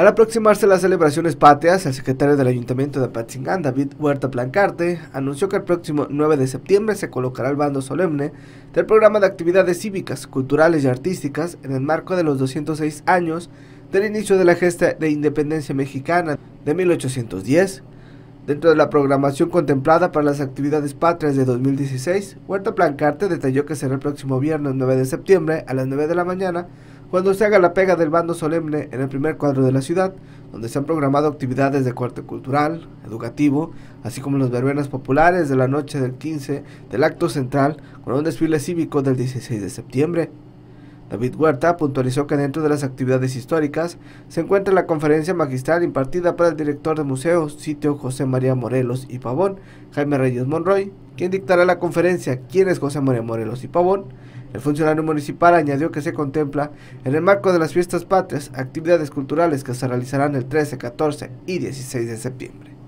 Al aproximarse las celebraciones patrias, el secretario del Ayuntamiento de Patsingán, David Huerta Plancarte, anunció que el próximo 9 de septiembre se colocará el bando solemne del programa de actividades cívicas, culturales y artísticas en el marco de los 206 años del inicio de la gesta de independencia mexicana de 1810. Dentro de la programación contemplada para las actividades patrias de 2016, Huerta Plancarte detalló que será el próximo viernes 9 de septiembre a las 9 de la mañana cuando se haga la pega del bando solemne en el primer cuadro de la ciudad, donde se han programado actividades de corte cultural, educativo, así como las verbenas populares de la noche del 15 del acto central con un desfile cívico del 16 de septiembre. David Huerta puntualizó que dentro de las actividades históricas se encuentra la conferencia magistral impartida por el director de museos, sitio José María Morelos y Pavón, Jaime Reyes Monroy, quien dictará la conferencia ¿Quién es José María Morelos y Pavón? El funcionario municipal añadió que se contempla, en el marco de las fiestas patrias, actividades culturales que se realizarán el 13, 14 y 16 de septiembre.